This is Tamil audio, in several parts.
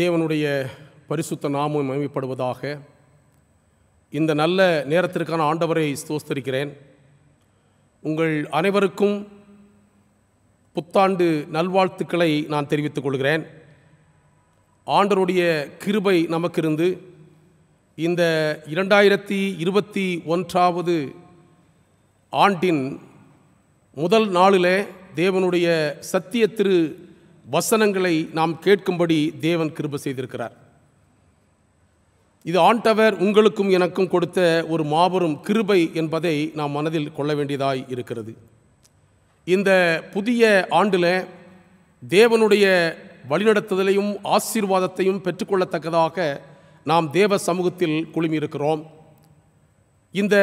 தேவனுடைய பரிசுத்த நாமம் மகிமைப்படுவதாக இந்த நல்ல நேரத்திற்கான ஆண்டவரை ஸ்தோஸ்தரிக்கிறேன் உங்கள் அனைவருக்கும் புத்தாண்டு நல்வாழ்த்துக்களை நான் தெரிவித்துக் கொள்கிறேன் ஆண்டருடைய கிருபை நமக்கிருந்து இந்த இரண்டாயிரத்தி இருபத்தி ஒன்றாவது ஆண்டின் முதல் நாளிலே தேவனுடைய சத்திய திரு வசனங்களை நாம் கேட்கும்படி தேவன் கிருப செய்திருக்கிறார் இது ஆண்டவர் உங்களுக்கும் எனக்கும் கொடுத்த ஒரு மாபெரும் கிருபை என்பதை நாம் மனதில் கொள்ள வேண்டியதாய் இருக்கிறது இந்த புதிய ஆண்டில் தேவனுடைய வழிநடத்துதலையும் ஆசீர்வாதத்தையும் பெற்றுக்கொள்ளத்தக்கதாக நாம் தேவ சமூகத்தில் குழுமியிருக்கிறோம் இந்த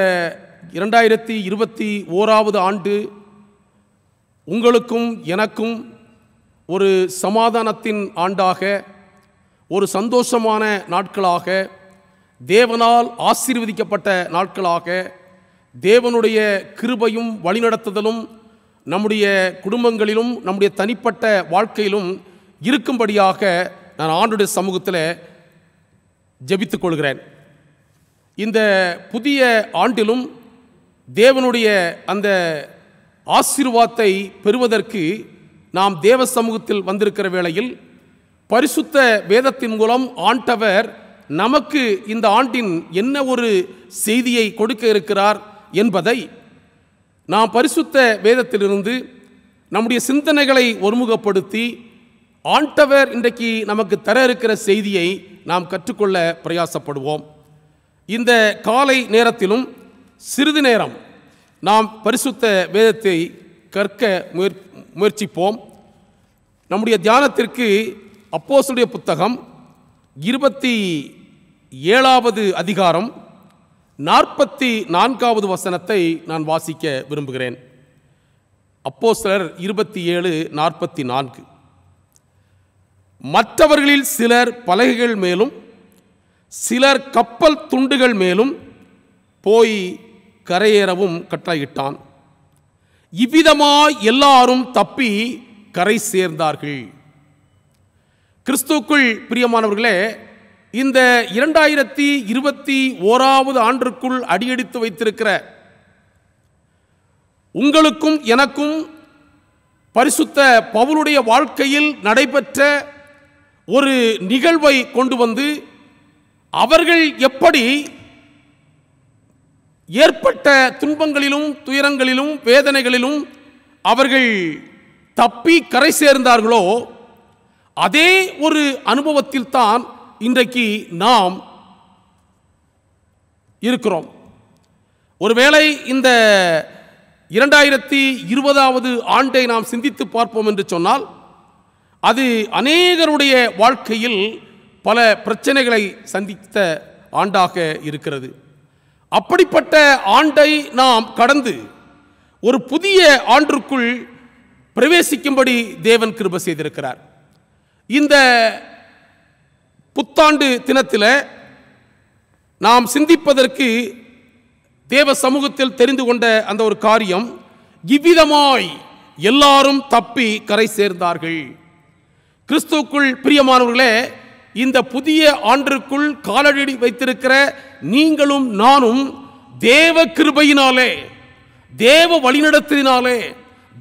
இரண்டாயிரத்தி இருபத்தி ஓராவது ஆண்டு உங்களுக்கும் எனக்கும் ஒரு சமாதானத்தின் ஆண்டாக ஒரு சந்தோஷமான நாட்களாக தேவனால் ஆசீர்வதிக்கப்பட்ட நாட்களாக தேவனுடைய கிருபையும் வழிநடத்துதலும் நம்முடைய குடும்பங்களிலும் நம்முடைய தனிப்பட்ட வாழ்க்கையிலும் இருக்கும்படியாக நான் ஆண்டுடைய சமூகத்தில் ஜபித்து கொள்கிறேன் இந்த புதிய ஆண்டிலும் தேவனுடைய அந்த ஆசீர்வாதத்தை பெறுவதற்கு நாம் தேவ சமூகத்தில் வந்திருக்கிற வேளையில் பரிசுத்த வேதத்தின் மூலம் ஆண்டவர் நமக்கு இந்த ஆண்டின் என்ன ஒரு செய்தியை கொடுக்க இருக்கிறார் என்பதை நாம் பரிசுத்த வேதத்திலிருந்து நம்முடைய சிந்தனைகளை ஒருமுகப்படுத்தி ஆண்டவர் இன்றைக்கு நமக்கு தர இருக்கிற செய்தியை நாம் கற்றுக்கொள்ள பிரயாசப்படுவோம் இந்த காலை நேரத்திலும் சிறிது நேரம் நாம் பரிசுத்த வேதத்தை கற்க முயற் முயற்சிப்போம் நம்முடைய தியானத்திற்கு அப்போசுடைய புத்தகம் இருபத்தி ஏழாவது அதிகாரம் நாற்பத்தி நான்காவது வசனத்தை நான் வாசிக்க விரும்புகிறேன் அப்போ சிலர் இருபத்தி ஏழு நாற்பத்தி நான்கு மற்றவர்களில் சிலர் பலகைகள் மேலும் சிலர் கப்பல் துண்டுகள் மேலும் போய் கரையேறவும் கட்டாயிட்டான் இவ்விதமாய் எல்லாரும் தப்பி கரை சேர்ந்தார்கள் கிறிஸ்துக்குள் பிரியமானவர்களே இந்த இரண்டாயிரத்தி இருபத்தி ஓராவது ஆண்டுக்குள் அடியெடுத்து வைத்திருக்கிற உங்களுக்கும் எனக்கும் பரிசுத்த பவுளுடைய வாழ்க்கையில் நடைபெற்ற ஒரு நிகழ்வை கொண்டு வந்து அவர்கள் எப்படி ஏற்பட்ட துன்பங்களிலும் துயரங்களிலும் வேதனைகளிலும் அவர்கள் தப்பி கரை சேர்ந்தார்களோ அதே ஒரு அனுபவத்தில் தான் இன்றைக்கு நாம் இருக்கிறோம் ஒருவேளை இந்த இரண்டாயிரத்தி இருபதாவது ஆண்டை நாம் சிந்தித்து பார்ப்போம் என்று சொன்னால் அது அநேகருடைய வாழ்க்கையில் பல பிரச்சனைகளை சந்தித்த ஆண்டாக இருக்கிறது அப்படிப்பட்ட ஆண்டை நாம் கடந்து ஒரு புதிய ஆண்டுக்குள் பிரவேசிக்கும்படி தேவன் கிருப செய்திருக்கிறார் இந்த புத்தாண்டு தினத்தில் நாம் சிந்திப்பதற்கு தேவ சமூகத்தில் தெரிந்து கொண்ட அந்த ஒரு காரியம் இவ்விதமாய் எல்லாரும் தப்பி கரை சேர்ந்தார்கள் கிறிஸ்துக்குள் பிரியமானவர்களே இந்த புதிய ஆண்டிற்குள் காலடி வைத்திருக்கிற நீங்களும் நானும் தேவ கிருபையினாலே தேவ வழிநடத்தினாலே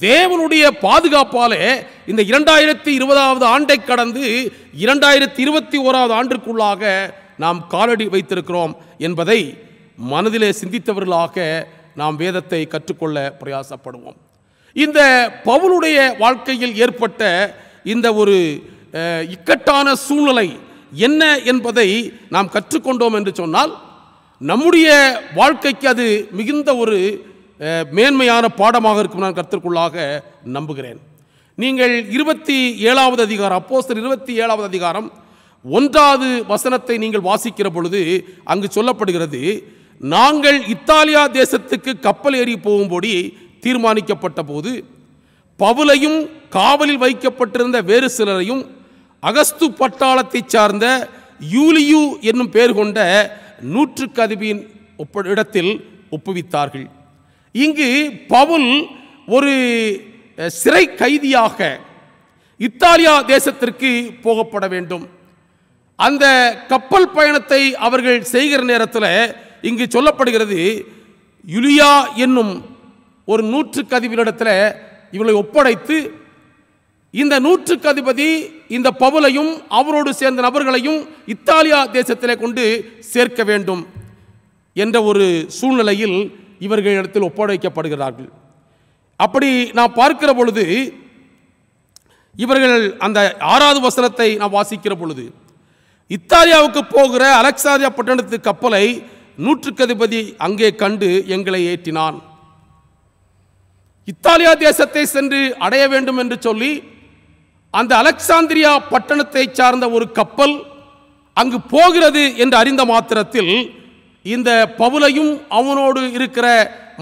தேவனுடைய பாதுகாப்பாலே இந்த இரண்டாயிரத்தி இருபதாவது ஆண்டை கடந்து இரண்டாயிரத்தி இருபத்தி ஓராவது ஆண்டிற்குள்ளாக நாம் காலடி வைத்திருக்கிறோம் என்பதை மனதிலே சிந்தித்தவர்களாக நாம் வேதத்தை கற்றுக்கொள்ள பிரயாசப்படுவோம் இந்த பவுளுடைய வாழ்க்கையில் ஏற்பட்ட இந்த ஒரு இக்கட்டான சூழ்நிலை என்ன என்பதை நாம் கற்றுக்கொண்டோம் என்று சொன்னால் நம்முடைய வாழ்க்கைக்கு அது மிகுந்த ஒரு மேன்மையான பாடமாக இருக்கும் நான் கற்றுக்குள்ளாக நம்புகிறேன் நீங்கள் இருபத்தி ஏழாவது அதிகாரம் அப்போஸ்தர் இருபத்தி ஏழாவது அதிகாரம் ஒன்றாவது வசனத்தை நீங்கள் வாசிக்கிற பொழுது அங்கு சொல்லப்படுகிறது நாங்கள் இத்தாலியா தேசத்துக்கு கப்பல் ஏறி போகும்படி தீர்மானிக்கப்பட்ட போது பவுலையும் காவலில் வைக்கப்பட்டிருந்த வேறு சிலரையும் அகஸ்து பட்டாளத்தை சார்ந்த யூலியு என்னும் பெயர் கொண்ட நூற்று கதிபியின் ஒப்ப இடத்தில் ஒப்புவித்தார்கள் இங்கு பவுல் ஒரு சிறை கைதியாக இத்தாலியா தேசத்திற்கு போகப்பட வேண்டும் அந்த கப்பல் பயணத்தை அவர்கள் செய்கிற நேரத்தில் இங்கு சொல்லப்படுகிறது யுலியா என்னும் ஒரு நூற்று கதிவிலிடத்தில் இவளை ஒப்படைத்து இந்த நூற்றுக்கு அதிபதி இந்த பவுலையும் அவரோடு சேர்ந்த நபர்களையும் இத்தாலியா தேசத்திலே கொண்டு சேர்க்க வேண்டும் என்ற ஒரு சூழ்நிலையில் இவர்களிடத்தில் ஒப்படைக்கப்படுகிறார்கள் அப்படி நான் பார்க்கிற பொழுது இவர்கள் அந்த ஆறாவது வசனத்தை நான் வாசிக்கிற பொழுது இத்தாலியாவுக்கு போகிற அலெக்சாரியா பட்டணத்து கப்பலை நூற்றுக்கதிபதி அங்கே கண்டு எங்களை ஏற்றினான் இத்தாலியா தேசத்தை சென்று அடைய வேண்டும் என்று சொல்லி அந்த அலெக்சாந்திரியா பட்டணத்தை சார்ந்த ஒரு கப்பல் அங்கு போகிறது என்று அறிந்த மாத்திரத்தில் இந்த பவுலையும் அவனோடு இருக்கிற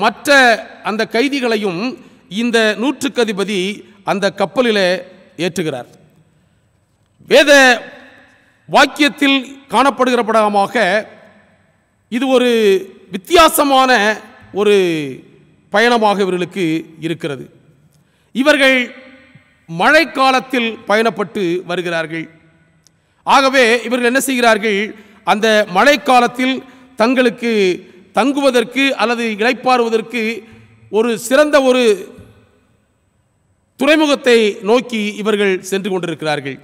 மற்ற அந்த கைதிகளையும் இந்த நூற்றுக்கதிபதி அந்த கப்பலிலே ஏற்றுகிறார் வேத வாக்கியத்தில் காணப்படுகிற படமாக இது ஒரு வித்தியாசமான ஒரு பயணமாக இவர்களுக்கு இருக்கிறது இவர்கள் மழைக்காலத்தில் பயணப்பட்டு வருகிறார்கள் ஆகவே இவர்கள் என்ன செய்கிறார்கள் அந்த மழைக்காலத்தில் தங்களுக்கு தங்குவதற்கு அல்லது இழைப்பாறுவதற்கு ஒரு சிறந்த ஒரு துறைமுகத்தை நோக்கி இவர்கள் சென்று கொண்டிருக்கிறார்கள்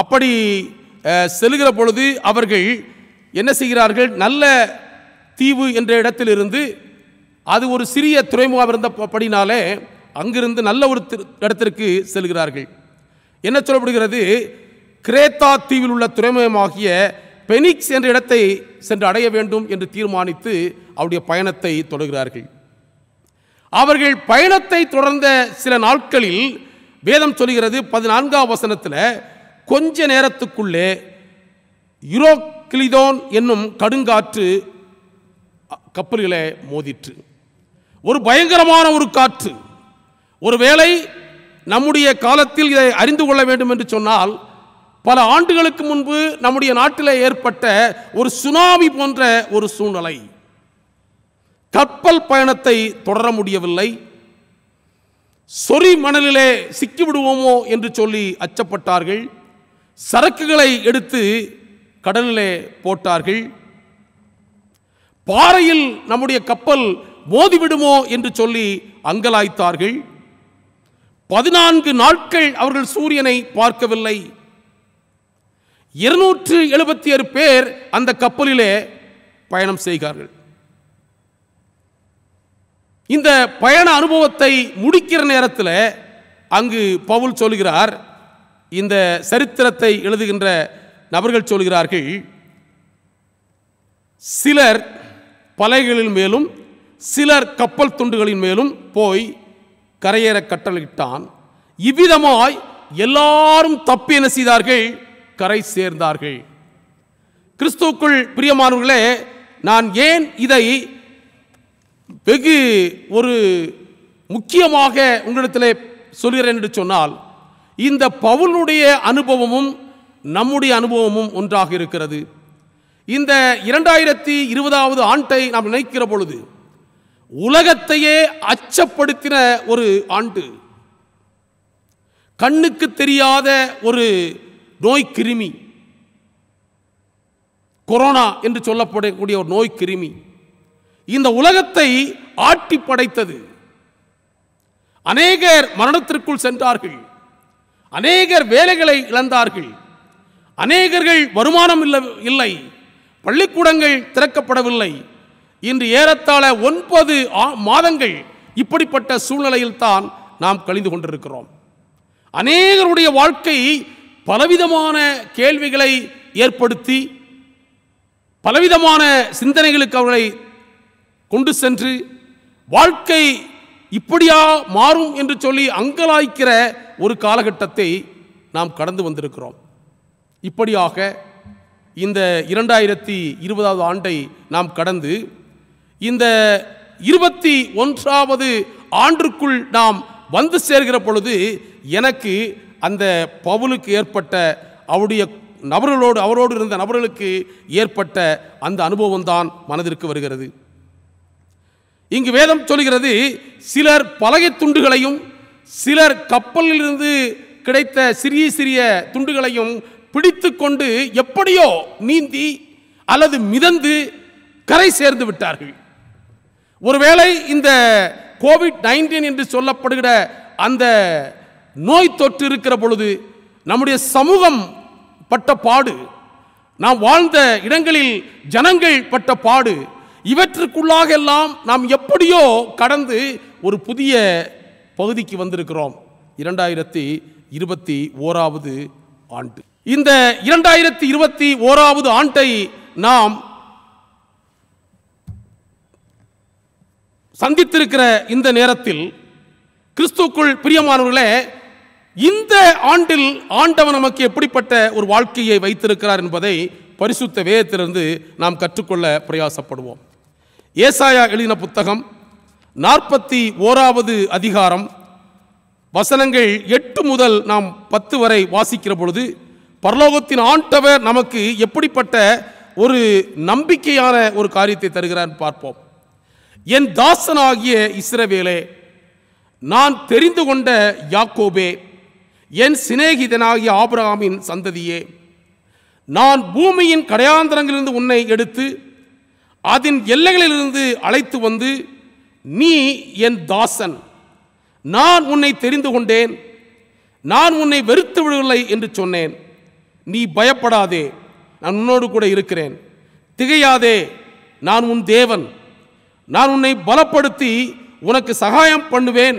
அப்படி செல்கிற பொழுது அவர்கள் என்ன செய்கிறார்கள் நல்ல தீவு என்ற இடத்திலிருந்து அது ஒரு சிறிய துறைமுகம் இருந்த படினாலே அங்கிருந்து நல்ல ஒரு இடத்திற்கு செல்கிறார்கள் என்ன சொல்லப்படுகிறது கிரேத்தா தீவில் உள்ள துறைமுகமாகிய பெனிக்ஸ் என்ற இடத்தை சென்று அடைய வேண்டும் என்று தீர்மானித்து அவருடைய பயணத்தை தொடர்கிறார்கள் அவர்கள் பயணத்தை தொடர்ந்த சில நாட்களில் வேதம் சொல்கிறது பதினான்காம் வசனத்தில் கொஞ்ச நேரத்துக்குள்ளே யூரோக்லிதோன் என்னும் கடுங்காற்று கப்பல்களை மோதிற்று ஒரு பயங்கரமான ஒரு காற்று ஒருவேளை நம்முடைய காலத்தில் இதை அறிந்து கொள்ள வேண்டும் என்று சொன்னால் பல ஆண்டுகளுக்கு முன்பு நம்முடைய நாட்டில் ஏற்பட்ட ஒரு சுனாமி போன்ற ஒரு சூழ்நிலை கப்பல் பயணத்தை தொடர முடியவில்லை சொறி மணலிலே சிக்கிவிடுவோமோ என்று சொல்லி அச்சப்பட்டார்கள் சரக்குகளை எடுத்து கடலிலே போட்டார்கள் பாறையில் நம்முடைய கப்பல் மோதிவிடுமோ என்று சொல்லி அங்கலாய்த்தார்கள் பதினான்கு நாட்கள் அவர்கள் சூரியனை பார்க்கவில்லை இருநூற்று எழுபத்தி ஆறு பேர் அந்த கப்பலிலே பயணம் செய்கிறார்கள் இந்த பயண அனுபவத்தை முடிக்கிற நேரத்தில் அங்கு பவுல் சொல்கிறார் இந்த சரித்திரத்தை எழுதுகின்ற நபர்கள் சொல்கிறார்கள் சிலர் பலைகளின் மேலும் சிலர் கப்பல் துண்டுகளின் மேலும் போய் கரையேற கட்டளையிட்டான் இவ்விதமாய் எல்லாரும் தப்பி என்ன செய்தார்கள் கரை சேர்ந்தார்கள் கிறிஸ்துக்குள் பிரியமானவர்களே நான் ஏன் இதை வெகு ஒரு முக்கியமாக உங்களிடத்திலே சொல்கிறேன் என்று சொன்னால் இந்த பவுலுடைய அனுபவமும் நம்முடைய அனுபவமும் ஒன்றாக இருக்கிறது இந்த இரண்டாயிரத்தி இருபதாவது ஆண்டை நாம் நினைக்கிற பொழுது உலகத்தையே அச்சப்படுத்தின ஒரு ஆண்டு கண்ணுக்கு தெரியாத ஒரு நோய் கிருமி கொரோனா என்று சொல்லப்படக்கூடிய ஒரு நோய் கிருமி இந்த உலகத்தை ஆட்டி படைத்தது அநேகர் மரணத்திற்குள் சென்றார்கள் அநேகர் வேலைகளை இழந்தார்கள் அநேகர்கள் வருமானம் இல்லை பள்ளிக்கூடங்கள் திறக்கப்படவில்லை இன்று ஏறத்தாழ ஒன்பது மாதங்கள் இப்படிப்பட்ட சூழ்நிலையில் தான் நாம் கழிந்து கொண்டிருக்கிறோம் அநேகருடைய வாழ்க்கை பலவிதமான கேள்விகளை ஏற்படுத்தி பலவிதமான சிந்தனைகளுக்கு அவர்களை கொண்டு சென்று வாழ்க்கை இப்படியா மாறும் என்று சொல்லி அங்கலாய்க்கிற ஒரு காலகட்டத்தை நாம் கடந்து வந்திருக்கிறோம் இப்படியாக இந்த இரண்டாயிரத்தி இருபதாவது ஆண்டை நாம் கடந்து இந்த இருபத்தி ஒன்றாவது ஆண்டுக்குள் நாம் வந்து சேர்கிற பொழுது எனக்கு அந்த பவுலுக்கு ஏற்பட்ட அவருடைய நபர்களோடு அவரோடு இருந்த நபர்களுக்கு ஏற்பட்ட அந்த அனுபவம் தான் மனதிற்கு வருகிறது இங்கு வேதம் சொல்கிறது சிலர் பலகை துண்டுகளையும் சிலர் கப்பலிலிருந்து கிடைத்த சிறிய சிறிய துண்டுகளையும் பிடித்து கொண்டு எப்படியோ நீந்தி அல்லது மிதந்து கரை சேர்ந்து விட்டார்கள் ஒருவேளை இந்த கோவிட் நைன்டீன் என்று சொல்லப்படுகிற அந்த நோய் தொற்று இருக்கிற பொழுது நம்முடைய சமூகம் பட்ட பாடு நாம் வாழ்ந்த இடங்களில் ஜனங்கள் பட்ட பாடு இவற்றுக்குள்ளாக எல்லாம் நாம் எப்படியோ கடந்து ஒரு புதிய பகுதிக்கு வந்திருக்கிறோம் இரண்டாயிரத்தி இருபத்தி ஓராவது ஆண்டு இந்த இரண்டாயிரத்தி இருபத்தி ஓராவது ஆண்டை நாம் சந்தித்திருக்கிற இந்த நேரத்தில் கிறிஸ்துக்குள் பிரியமானவர்களே இந்த ஆண்டில் ஆண்டவன் நமக்கு எப்படிப்பட்ட ஒரு வாழ்க்கையை வைத்திருக்கிறார் என்பதை பரிசுத்த வேதத்திலிருந்து நாம் கற்றுக்கொள்ள பிரயாசப்படுவோம் ஏசாயா எழுதின புத்தகம் நாற்பத்தி ஓராவது அதிகாரம் வசனங்கள் எட்டு முதல் நாம் பத்து வரை வாசிக்கிற பொழுது பரலோகத்தின் ஆண்டவர் நமக்கு எப்படிப்பட்ட ஒரு நம்பிக்கையான ஒரு காரியத்தை தருகிறார் பார்ப்போம் என் தாசனாகிய இஸ்ரவேலே நான் தெரிந்து கொண்ட யாக்கோபே என் சிநேகிதனாகிய ஆபிரகாமின் சந்ததியே நான் பூமியின் கடையாந்திரங்களிலிருந்து உன்னை எடுத்து அதன் எல்லைகளிலிருந்து அழைத்து வந்து நீ என் தாசன் நான் உன்னை தெரிந்து கொண்டேன் நான் உன்னை வெறுத்து விடவில்லை என்று சொன்னேன் நீ பயப்படாதே நான் உன்னோடு கூட இருக்கிறேன் திகையாதே நான் உன் தேவன் நான் உன்னை பலப்படுத்தி உனக்கு சகாயம் பண்ணுவேன்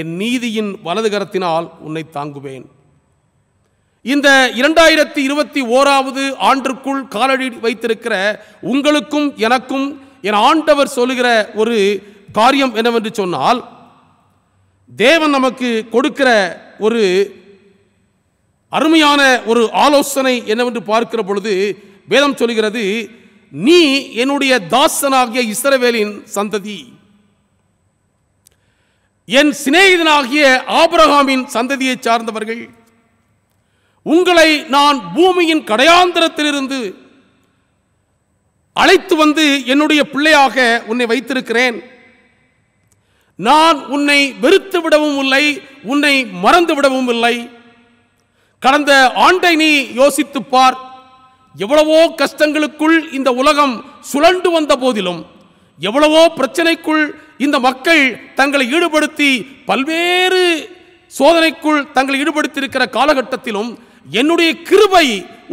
என் நீதியின் வலதுகரத்தினால் உன்னை தாங்குவேன் இந்த இரண்டாயிரத்தி இருபத்தி ஓராவது ஆண்டுக்குள் காலடி வைத்திருக்கிற உங்களுக்கும் எனக்கும் என் ஆண்டவர் சொல்லுகிற ஒரு காரியம் என்னவென்று சொன்னால் தேவன் நமக்கு கொடுக்கிற ஒரு அருமையான ஒரு ஆலோசனை என்னவென்று பார்க்கிற பொழுது வேதம் சொல்கிறது நீ என்னுடைய தாசனாகிய இஸ்ரவேலின் சந்ததி என் சிநேகிதனாகிய ஆபரகாமின் சந்ததியை சார்ந்தவர்கள் உங்களை நான் பூமியின் கடையாந்திரத்திலிருந்து அழைத்து வந்து என்னுடைய பிள்ளையாக உன்னை வைத்திருக்கிறேன் நான் உன்னை வெறுத்து விடவும் இல்லை உன்னை மறந்து விடவும் இல்லை கடந்த ஆண்டை நீ யோசித்துப்பார் எவ்வளவோ கஷ்டங்களுக்குள் இந்த உலகம் சுழண்டு வந்த போதிலும் எவ்வளவோ பிரச்சனைக்குள் இந்த மக்கள் தங்களை ஈடுபடுத்தி பல்வேறு சோதனைக்குள் தங்களை ஈடுபடுத்தியிருக்கிற காலகட்டத்திலும் என்னுடைய கிருபை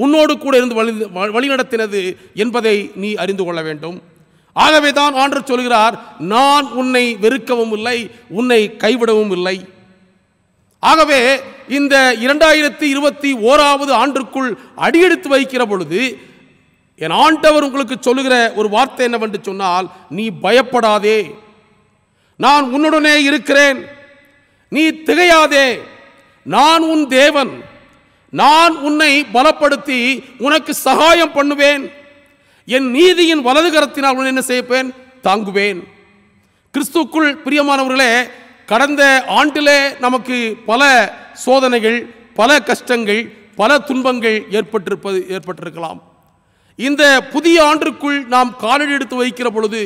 உன்னோடு கூட இருந்து வழி வழிநடத்தினது என்பதை நீ அறிந்து கொள்ள வேண்டும் ஆகவே தான் ஆண்டு சொல்கிறார் நான் உன்னை வெறுக்கவும் இல்லை உன்னை கைவிடவும் இல்லை ஆகவே இந்த இரண்டாயிரத்தி இருபத்தி ஓராவது ஆண்டுக்குள் அடியெடுத்து வைக்கிற பொழுது என் ஆண்டவர் உங்களுக்கு சொல்லுகிற ஒரு வார்த்தை என்னவென்று சொன்னால் நீ பயப்படாதே நான் உன்னுடனே இருக்கிறேன் நீ திகையாதே நான் உன் தேவன் நான் உன்னை பலப்படுத்தி உனக்கு சகாயம் பண்ணுவேன் என் நீதியின் வலதுகரத்தினால் உன்னை என்ன செய்ப்பேன் தாங்குவேன் கிறிஸ்துக்குள் பிரியமானவர்களே கடந்த ஆண்டிலே நமக்கு பல சோதனைகள் பல கஷ்டங்கள் பல துன்பங்கள் ஏற்பட்டிருப்பது ஏற்பட்டிருக்கலாம் இந்த புதிய ஆண்டுக்குள் நாம் காலடி எடுத்து வைக்கிற பொழுது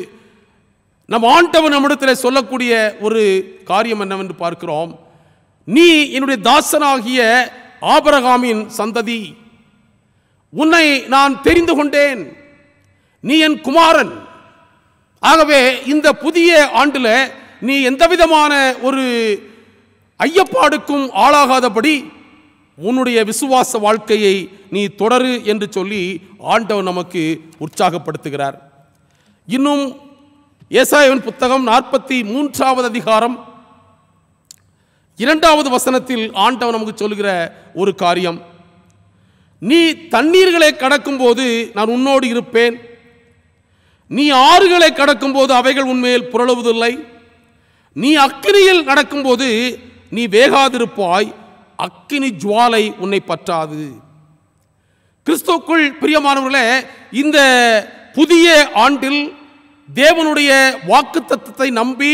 நம் ஆண்டவன் நம்மிடத்தில் சொல்லக்கூடிய ஒரு காரியம் என்னவென்று பார்க்கிறோம் நீ என்னுடைய தாசனாகிய ஆபரகாமின் சந்ததி உன்னை நான் தெரிந்து கொண்டேன் நீ என் குமாரன் ஆகவே இந்த புதிய ஆண்டில் நீ எந்த விதமான ஒரு ஐயப்பாடுக்கும் ஆளாகாதபடி உன்னுடைய விசுவாச வாழ்க்கையை நீ தொடரு என்று சொல்லி ஆண்டவர் நமக்கு உற்சாகப்படுத்துகிறார் இன்னும் ஏசாயவன் புத்தகம் நாற்பத்தி மூன்றாவது அதிகாரம் இரண்டாவது வசனத்தில் ஆண்டவன் நமக்கு சொல்கிற ஒரு காரியம் நீ தண்ணீர்களை கடக்கும்போது நான் உன்னோடு இருப்பேன் நீ ஆறுகளை கடக்கும்போது அவைகள் உண்மையில் புரளுவதில்லை நீ அக்கினியில் நடக்கும்போது நீ வேகாதிருப்பாய் அக்கினி ஜுவாலை உன்னை பற்றாது கிறிஸ்துக்குள் பிரியமானவர்களே இந்த புதிய ஆண்டில் தேவனுடைய வாக்கு தத்துவத்தை நம்பி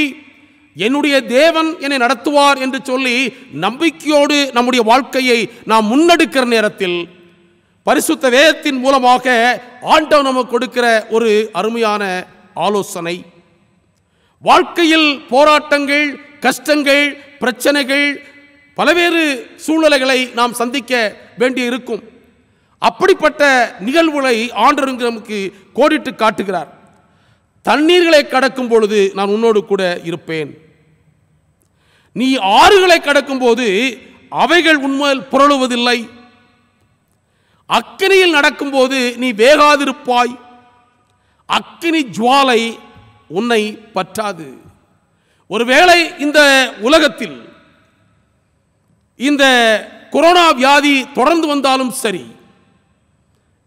என்னுடைய தேவன் என்னை நடத்துவார் என்று சொல்லி நம்பிக்கையோடு நம்முடைய வாழ்க்கையை நாம் முன்னெடுக்கிற நேரத்தில் பரிசுத்த வேதத்தின் மூலமாக ஆண்டவன் நமக்கு கொடுக்கிற ஒரு அருமையான ஆலோசனை வாழ்க்கையில் போராட்டங்கள் கஷ்டங்கள் பிரச்சனைகள் பலவேறு சூழ்நிலைகளை நாம் சந்திக்க வேண்டி இருக்கும் அப்படிப்பட்ட நிகழ்வுகளை ஆண்டருங்க நமக்கு கோடிட்டு காட்டுகிறார் தண்ணீர்களை கடக்கும் பொழுது நான் உன்னோடு கூட இருப்பேன் நீ ஆறுகளை கடக்கும் போது அவைகள் உண்மையில் புரளுவதில்லை அக்கினியில் நடக்கும்போது நீ வேகாதிருப்பாய் அக்கினி ஜுவாலை உன்னை பற்றாது ஒருவேளை இந்த உலகத்தில் இந்த கொரோனா வியாதி தொடர்ந்து வந்தாலும் சரி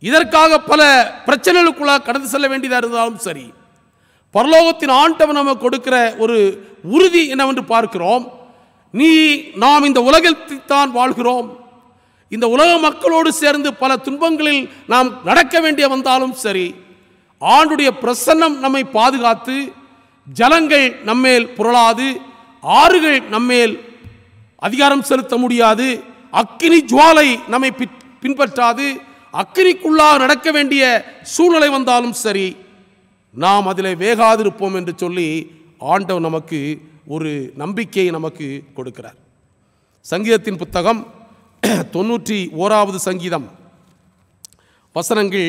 இதற்காக பல பிரச்சனைகளுக்குள்ளாக கடந்து செல்ல வேண்டியதாக இருந்தாலும் சரி பரலோகத்தின் ஆண்டவன் நம்ம கொடுக்கிற ஒரு உறுதி என்னவென்று பார்க்கிறோம் நீ நாம் இந்த உலகத்தில்தான் வாழ்கிறோம் இந்த உலக மக்களோடு சேர்ந்து பல துன்பங்களில் நாம் நடக்க வேண்டிய வந்தாலும் சரி ஆண்டுடைய பிரசன்னம் நம்மை பாதுகாத்து ஜலங்கள் நம்மேல் புரளாது ஆறுகள் நம்மேல் அதிகாரம் செலுத்த முடியாது அக்கினி ஜுவாலை நம்மை பின்பற்றாது அக்கினிக்குள்ளாக நடக்க வேண்டிய சூழ்நிலை வந்தாலும் சரி நாம் அதில் வேகாதிருப்போம் என்று சொல்லி ஆண்டவர் நமக்கு ஒரு நம்பிக்கையை நமக்கு கொடுக்கிறார் சங்கீதத்தின் புத்தகம் தொன்னூற்றி ஓராவது சங்கீதம் வசனங்கள்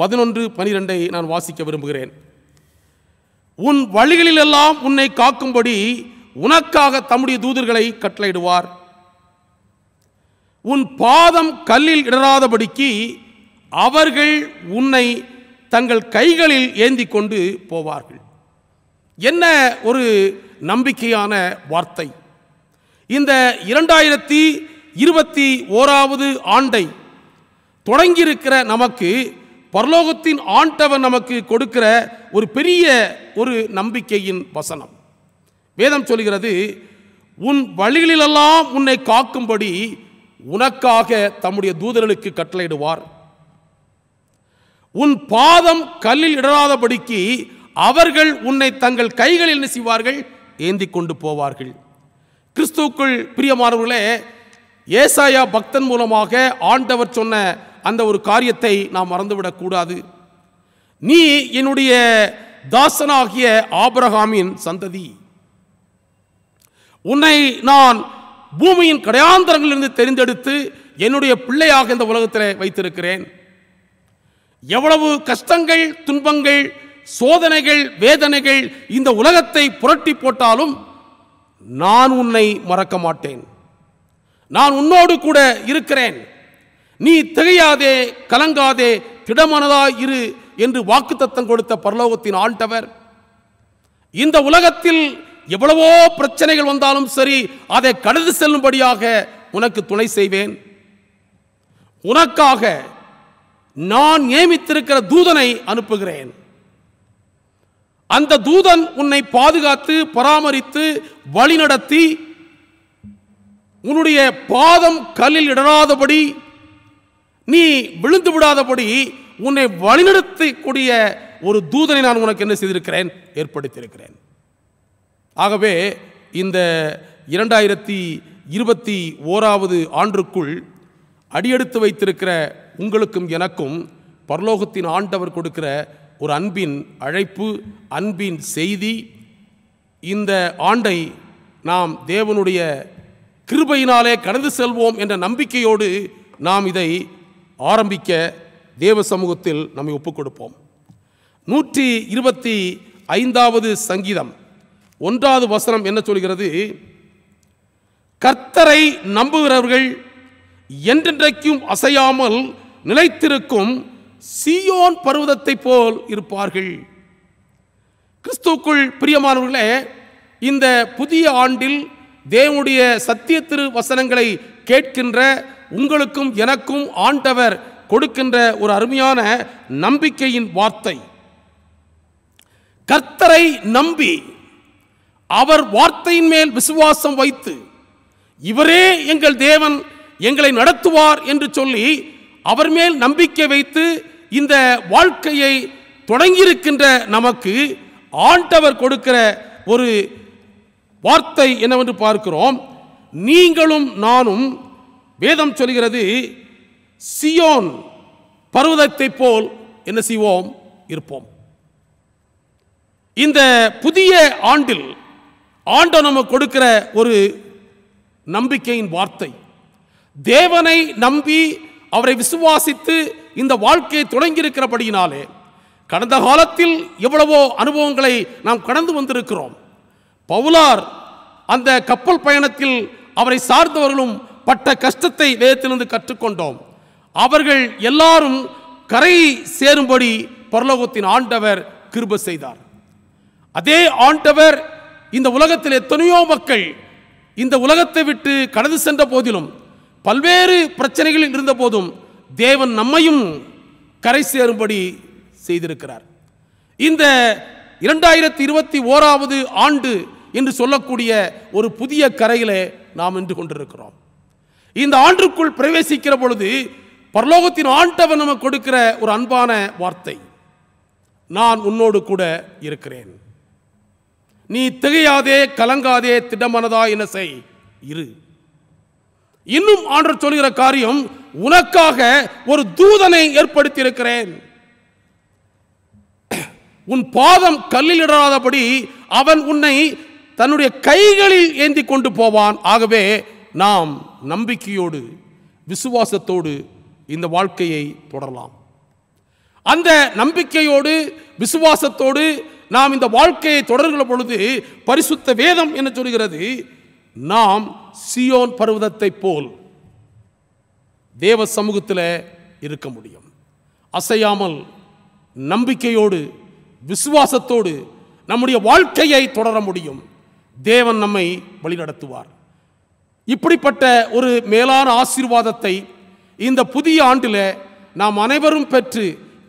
பதினொன்று பனிரெண்டை நான் வாசிக்க விரும்புகிறேன் உன் வழிகளிலெல்லாம் உன்னை காக்கும்படி உனக்காக தம்முடைய தூதர்களை கட்டளையிடுவார் உன் பாதம் கல்லில் இடராதபடிக்கு அவர்கள் உன்னை தங்கள் கைகளில் ஏந்தி கொண்டு போவார்கள் என்ன ஒரு நம்பிக்கையான வார்த்தை இந்த இரண்டாயிரத்தி இருபத்தி ஓராவது ஆண்டை தொடங்கியிருக்கிற நமக்கு பரலோகத்தின் ஆண்டவன் நமக்கு கொடுக்கிற ஒரு பெரிய ஒரு நம்பிக்கையின் வசனம் வேதம் சொல்கிறது உன் வழிகளிலெல்லாம் உன்னை காக்கும்படி உனக்காக தம்முடைய தூதர்களுக்கு கட்டளையிடுவார் உன் பாதம் கல்லில் இடராதபடிக்கு அவர்கள் உன்னை தங்கள் கைகளில் என்ன செய்வார்கள் ஏந்தி கொண்டு போவார்கள் கிறிஸ்துவுக்குள் பிரியமானவர்களே ஏசாயா பக்தன் மூலமாக ஆண்டவர் சொன்ன அந்த ஒரு காரியத்தை நாம் மறந்துவிடக்கூடாது நீ என்னுடைய தாசனாகிய ஆபரகாமின் சந்ததி உன்னை நான் பூமியின் கடையாந்திரங்களிலிருந்து தெரிந்தெடுத்து என்னுடைய பிள்ளையாக இந்த உலகத்தில் வைத்திருக்கிறேன் எவ்வளவு கஷ்டங்கள் துன்பங்கள் சோதனைகள் வேதனைகள் இந்த உலகத்தை புரட்டி போட்டாலும் நான் உன்னை மறக்க மாட்டேன் நான் உன்னோடு கூட இருக்கிறேன் நீ திகையாதே கலங்காதே திடமனதா இரு என்று வாக்குத்தத்தம் கொடுத்த பரலோகத்தின் ஆண்டவர் இந்த உலகத்தில் எவ்வளவோ பிரச்சனைகள் வந்தாலும் சரி அதை கடந்து செல்லும்படியாக உனக்கு துணை செய்வேன் உனக்காக நான் நியமித்திருக்கிற தூதனை அனுப்புகிறேன் அந்த தூதன் உன்னை பாதுகாத்து பராமரித்து வழிநடத்தி உன்னுடைய பாதம் கல்லில் இடராதபடி நீ விழுந்து விடாதபடி உன்னை வழிநடத்தக்கூடிய ஒரு தூதனை நான் உனக்கு என்ன செய்திருக்கிறேன் ஏற்படுத்தியிருக்கிறேன் ஆகவே இந்த இரண்டாயிரத்தி இருபத்தி ஓராவது ஆண்டுக்குள் அடியெடுத்து வைத்திருக்கிற உங்களுக்கும் எனக்கும் பரலோகத்தின் ஆண்டவர் கொடுக்கிற ஒரு அன்பின் அழைப்பு அன்பின் செய்தி இந்த ஆண்டை நாம் தேவனுடைய கிருபையினாலே கடந்து செல்வோம் என்ற நம்பிக்கையோடு நாம் இதை ஆரம்பிக்க தேவ சமூகத்தில் நம்மை ஒப்புக் கொடுப்போம் நூற்றி இருபத்தி ஐந்தாவது சங்கீதம் ஒன்றாவது வசனம் என்ன சொல்கிறது கர்த்தரை நம்புகிறவர்கள் என்றென்றைக்கும் அசையாமல் நிலைத்திருக்கும் சியோன் பருவதத்தை போல் இருப்பார்கள் கிறிஸ்துக்குள் பிரியமானவர்களே இந்த புதிய ஆண்டில் தேவனுடைய சத்திய திரு வசனங்களை கேட்கின்ற உங்களுக்கும் எனக்கும் ஆண்டவர் கொடுக்கின்ற ஒரு அருமையான நம்பிக்கையின் வார்த்தை கர்த்தரை நம்பி அவர் வார்த்தையின் மேல் விசுவாசம் வைத்து இவரே எங்கள் தேவன் எங்களை நடத்துவார் என்று சொல்லி அவர் மேல் நம்பிக்கை வைத்து இந்த வாழ்க்கையை தொடங்கியிருக்கின்ற நமக்கு ஆண்டவர் கொடுக்கிற ஒரு வார்த்தை என்னவென்று பார்க்கிறோம் நீங்களும் நானும் வேதம் சொல்கிறது சியோன் பருவதத்தை போல் என்ன செய்வோம் இருப்போம் இந்த புதிய ஆண்டில் ஆண்டோ நம்ம கொடுக்கிற ஒரு நம்பிக்கையின் வார்த்தை தேவனை நம்பி அவரை விசுவாசித்து இந்த வாழ்க்கையை தொடங்கியிருக்கிறபடியினாலே கடந்த காலத்தில் எவ்வளவோ அனுபவங்களை நாம் கடந்து வந்திருக்கிறோம் பவுலார் அந்த கப்பல் பயணத்தில் அவரை சார்ந்தவர்களும் பட்ட கஷ்டத்தை வேதத்திலிருந்து கற்றுக்கொண்டோம் அவர்கள் எல்லாரும் கரை சேரும்படி பரலோகத்தின் ஆண்டவர் கிருப செய்தார் அதே ஆண்டவர் இந்த உலகத்தில் எத்தனையோ மக்கள் இந்த உலகத்தை விட்டு கடந்து சென்ற போதிலும் பல்வேறு பிரச்சனைகளில் இருந்த போதும் தேவன் நம்மையும் கரை சேரும்படி செய்திருக்கிறார் இந்த இரண்டாயிரத்தி இருபத்தி ஓராவது ஆண்டு என்று சொல்லக்கூடிய ஒரு புதிய கரையிலே நாம் நின்று கொண்டிருக்கிறோம் இந்த ஆண்டுக்குள் பிரவேசிக்கிற பொழுது பரலோகத்தின் ஆண்டவன் நமக்கு கொடுக்கிற ஒரு அன்பான வார்த்தை நான் உன்னோடு கூட இருக்கிறேன் நீ திகையாதே கலங்காதே திடமானதா என்ன செய் இரு இன்னும் ஆண்டர் சொல்கிற காரியம் உனக்காக ஒரு தூதனை ஏற்படுத்தி இருக்கிறேன் உன் பாதம் கல்லில் இடாதபடி அவன் உன்னை தன்னுடைய கைகளில் ஏந்தி கொண்டு போவான் ஆகவே நாம் நம்பிக்கையோடு விசுவாசத்தோடு இந்த வாழ்க்கையை தொடரலாம் அந்த நம்பிக்கையோடு விசுவாசத்தோடு நாம் இந்த வாழ்க்கையை தொடர்கிற பொழுது பரிசுத்த வேதம் என சொல்கிறது நாம் சியோன் பருவதத்தை போல் தேவ சமூகத்தில் இருக்க முடியும் அசையாமல் நம்பிக்கையோடு விசுவாசத்தோடு நம்முடைய வாழ்க்கையை தொடர முடியும் தேவன் நம்மை வழிநடத்துவார் இப்படிப்பட்ட ஒரு மேலான ஆசீர்வாதத்தை இந்த புதிய ஆண்டில் நாம் அனைவரும் பெற்று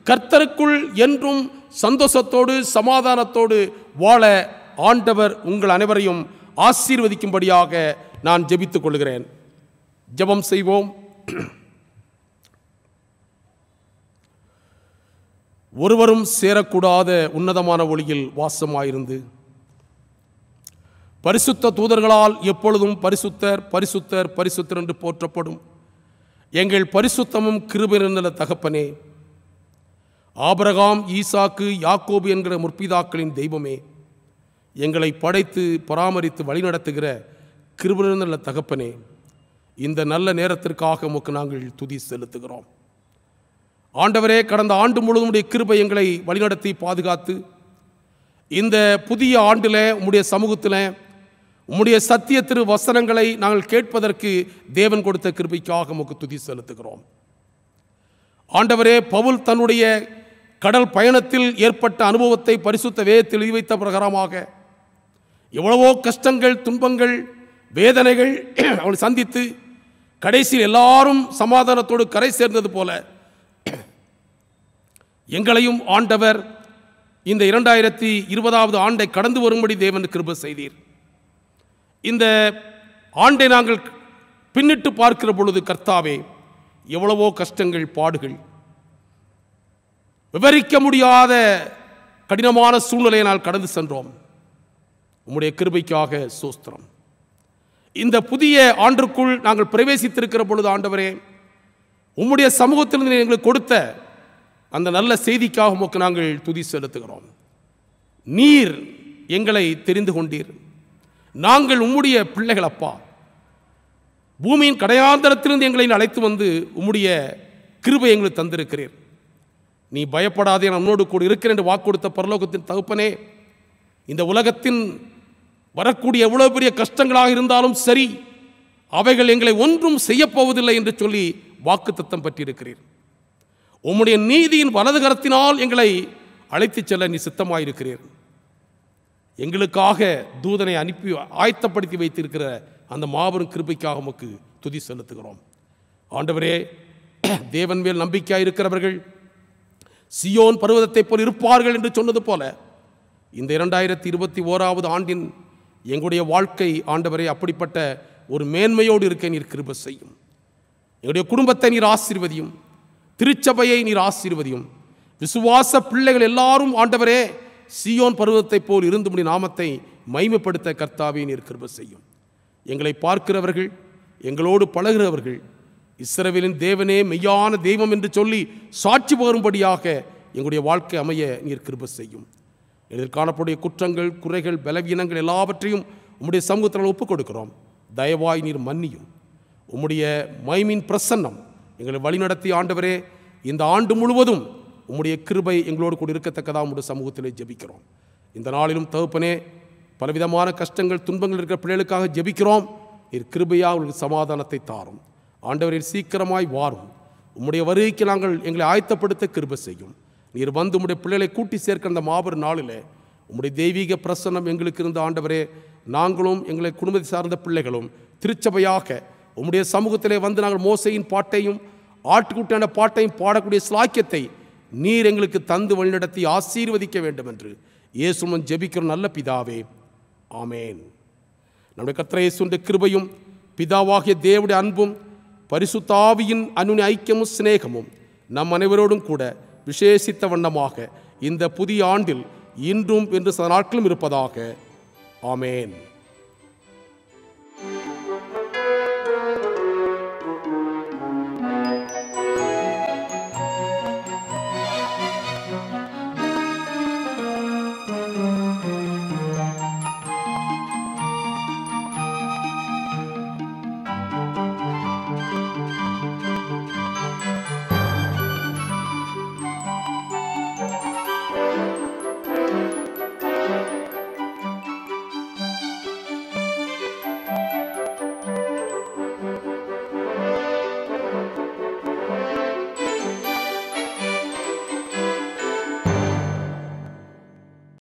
கர்த்தருக்குள் என்றும் சந்தோஷத்தோடு சமாதானத்தோடு வாழ ஆண்டவர் உங்கள் அனைவரையும் ஆசீர்வதிக்கும்படியாக நான் ஜெபித்துக் கொள்கிறேன் ஜெபம் செய்வோம் ஒருவரும் சேரக்கூடாத உன்னதமான ஒளியில் வாசமாயிருந்து பரிசுத்த தூதர்களால் எப்பொழுதும் பரிசுத்தர் பரிசுத்தர் பரிசுத்தர் என்று போற்றப்படும் எங்கள் பரிசுத்தமும் கிருபிருந்த தகப்பனே ஆபரகாம் ஈசாக்கு யாக்கோபு என்கிற முற்பிதாக்களின் தெய்வமே எங்களை படைத்து பராமரித்து வழிநடத்துகிற கிருபிருந்த தகப்பனே இந்த நல்ல நேரத்திற்காக உமக்கு நாங்கள் துதி செலுத்துகிறோம் ஆண்டவரே கடந்த ஆண்டு முழுவதும் உடைய கிருபை எங்களை வழிநடத்தி பாதுகாத்து இந்த புதிய ஆண்டில் உம்முடைய சமூகத்தில் உம்முடைய சத்திய திரு வசனங்களை நாங்கள் கேட்பதற்கு தேவன் கொடுத்த கிருபைக்காக உமக்கு துதி செலுத்துகிறோம் ஆண்டவரே பவுல் தன்னுடைய கடல் பயணத்தில் ஏற்பட்ட அனுபவத்தை பரிசுத்த வேதத்தில் வைத்த பிரகாரமாக எவ்வளவோ கஷ்டங்கள் துன்பங்கள் வேதனைகள் அவள் சந்தித்து கடைசியில் எல்லாரும் சமாதானத்தோடு கரை சேர்ந்தது போல எங்களையும் ஆண்டவர் இந்த இரண்டாயிரத்தி இருபதாவது ஆண்டை கடந்து வரும்படி தேவன் கிருப செய்தீர் இந்த ஆண்டை நாங்கள் பின்னிட்டு பார்க்கிற பொழுது கர்த்தாவே எவ்வளவோ கஷ்டங்கள் பாடுகள் விவரிக்க முடியாத கடினமான சூழ்நிலையை நான் கடந்து சென்றோம் உம்முடைய கிருபைக்காக சோஸ்திரம் இந்த புதிய ஆண்டுக்குள் நாங்கள் பிரவேசித்திருக்கிற பொழுது ஆண்டவரே உம்முடைய சமூகத்திலிருந்து எங்களுக்கு கொடுத்த அந்த நல்ல செய்திக்காக உமக்கு நாங்கள் துதி செலுத்துகிறோம் நீர் எங்களை தெரிந்து கொண்டீர் நாங்கள் உம்முடைய பிள்ளைகள் அப்பா பூமியின் கடையாந்தரத்திலிருந்து எங்களை அழைத்து வந்து உம்முடைய கிருபை எங்களுக்கு தந்திருக்கிறீர் நீ பயப்படாதே நான் உன்னோடு கூட இருக்கிறேன் என்று வாக்கு கொடுத்த பரலோகத்தின் தகுப்பனே இந்த உலகத்தின் வரக்கூடிய எவ்வளோ பெரிய கஷ்டங்களாக இருந்தாலும் சரி அவைகள் எங்களை ஒன்றும் செய்யப்போவதில்லை என்று சொல்லி வாக்கு தத்தம் பற்றியிருக்கிறீர் உம்முடைய நீதியின் வலதுகரத்தினால் எங்களை அழைத்துச் செல்ல நீ சித்தமாயிருக்கிறீர்கள் எங்களுக்காக தூதனை அனுப்பி ஆயத்தப்படுத்தி வைத்திருக்கிற அந்த மாபெரும் கிருபைக்காக உமக்கு துதி செலுத்துகிறோம் ஆண்டவரே தேவன் மேல் நம்பிக்கையாக இருக்கிறவர்கள் சியோன் பருவதத்தை போல் இருப்பார்கள் என்று சொன்னது போல இந்த இரண்டாயிரத்தி இருபத்தி ஓராவது ஆண்டின் எங்களுடைய வாழ்க்கை ஆண்டவரை அப்படிப்பட்ட ஒரு மேன்மையோடு இருக்க நீர் கிருப செய்யும் எங்களுடைய குடும்பத்தை நீர் ஆசீர்வதியும் திருச்சபையை நீர் ஆசீர்வதியும் விசுவாச பிள்ளைகள் எல்லாரும் ஆண்டவரே சியோன் பருவத்தைப் போல் இருந்து முடி நாமத்தை மைமைப்படுத்த கர்த்தாவே நீர் கிருப செய்யும் எங்களை பார்க்கிறவர்கள் எங்களோடு பழகிறவர்கள் இஸ்ரவேலின் தேவனே மெய்யான தெய்வம் என்று சொல்லி சாட்சி பகரும்படியாக எங்களுடைய வாழ்க்கை அமைய நீர் கிருப செய்யும் எங்களில் காணப்படைய குற்றங்கள் குறைகள் பலவீனங்கள் எல்லாவற்றையும் உம்முடைய சமூகத்தினால் ஒப்புக் கொடுக்கிறோம் தயவாய் நீர் மன்னியும் உம்முடைய மைமின் பிரசன்னம் எங்களை வழிநடத்தி ஆண்டவரே இந்த ஆண்டு முழுவதும் உம்முடைய கிருபை எங்களோடு கூட இருக்கத்தக்கதாக உங்களுடைய சமூகத்திலே ஜெபிக்கிறோம் இந்த நாளிலும் தகுப்பனே பலவிதமான கஷ்டங்கள் துன்பங்கள் இருக்கிற பிள்ளைகளுக்காக ஜெபிக்கிறோம் இது கிருபையாக அவர்களுக்கு சமாதானத்தை தாரும் ஆண்டவரில் சீக்கிரமாய் வாரும் உம்முடைய வருகைக்கு நாங்கள் எங்களை ஆயத்தப்படுத்த கிருபை செய்யும் நீர் வந்து உம்முடைய பிள்ளைகளை கூட்டி சேர்க்க அந்த மாபெரும் நாளில் உம்முடைய தெய்வீக பிரசன்னம் எங்களுக்கு இருந்த ஆண்டவரே நாங்களும் எங்களை குடும்பத்தை சார்ந்த பிள்ளைகளும் திருச்சபையாக உம்முடைய சமூகத்திலே வந்து நாங்கள் மோசையின் பாட்டையும் ஆட்டுக்குட்டியான பாட்டையும் பாடக்கூடிய ஸ்லாக்கியத்தை நீர் எங்களுக்கு தந்து வழிநடத்தி ஆசீர்வதிக்க வேண்டும் என்று இயேசுமன் ஜெபிக்கிற நல்ல பிதாவே ஆமேன் நம்முடைய கத்திர இயேசுன்ற கிருபையும் பிதாவாகிய தேவடைய அன்பும் பரிசுத்தாவியின் அனுனி ஐக்கியமும் சிநேகமும் நம் அனைவரோடும் கூட விசேஷித்த வண்ணமாக இந்த புதிய ஆண்டில் இன்றும் என்று சில நாட்களும் இருப்பதாக ஆமேன்